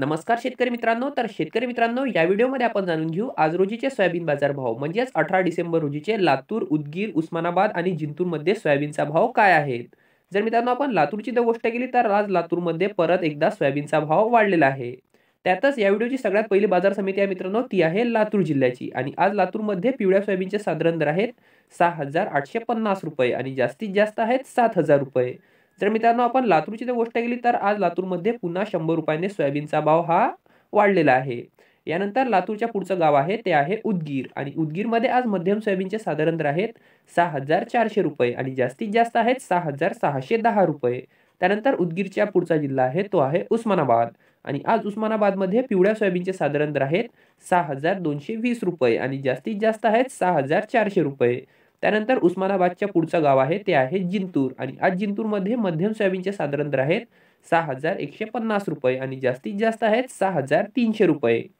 नमस्कार शेतकरी मित्रांनो तर शेतकरी मित्रांनो या व्हिडिओमध्ये आपण जाणून घेऊ आज रोजीचे सोयाबीन बाजार भाव म्हणजेच अठरा डिसेंबर रोजीचे लातूर उदगीर उस्मानाबाद आणि जिंतूरमध्ये सोयाबीनचा भाव काय आहे जर मित्रांनो आपण लातूरची जर गोष्ट केली तर आज लातूरमध्ये परत एकदा सोयाबीनचा भाव वाढलेला आहे त्यातच या व्हिडिओची सगळ्यात पहिली बाजार समिती आहे मित्रांनो ती आहे लातूर जिल्ह्याची आणि आज लातूरमध्ये पिवळ्या सोयाबीनचे साधारण दर आहेत सहा हजार आठशे पन्नास रुपये आणि जास्तीत जास्त आहेत सात हजार रुपये जर मित्रांनो आपण लातूरची जर गोष्ट केली तर आज लातूरमध्ये पुन्हा शंभर रुपयाने सोयाबीनचा भाव हा वाढलेला आहे यानंतर लातूरच्या पुढचं गाव आहे ते आहे उदगीर आणि उदगीरमध्ये आज मध्यम सोयाबीनचे साधारण आहेत सहा हजार चारशे रुपये आणि जास्तीत जास्त आहेत सहा हजार सहाशे दहा रुपये त्यानंतर उदगीरच्या पुढचा जिल्हा आहे तो आहे उस्मानाबाद आणि आज उस्मानाबादमध्ये पिवळ्या सोयाबीनचे साधारण आहेत सहा हजार दोनशे वीस रुपये आणि जास्तीत जास्त आहेत सहा हजार चारशे रुपये त्यानंतर उस्मानाबादच्या पुढचं गाव आहे ते आहे जिंतूर आणि आज जिंतूरमध्ये मध्यम सोयाबीनचे साधारण दर आहेत सहा हजार एकशे पन्नास रुपये आणि जास्तीत जास्त आहेत सहा हजार तीनशे रुपये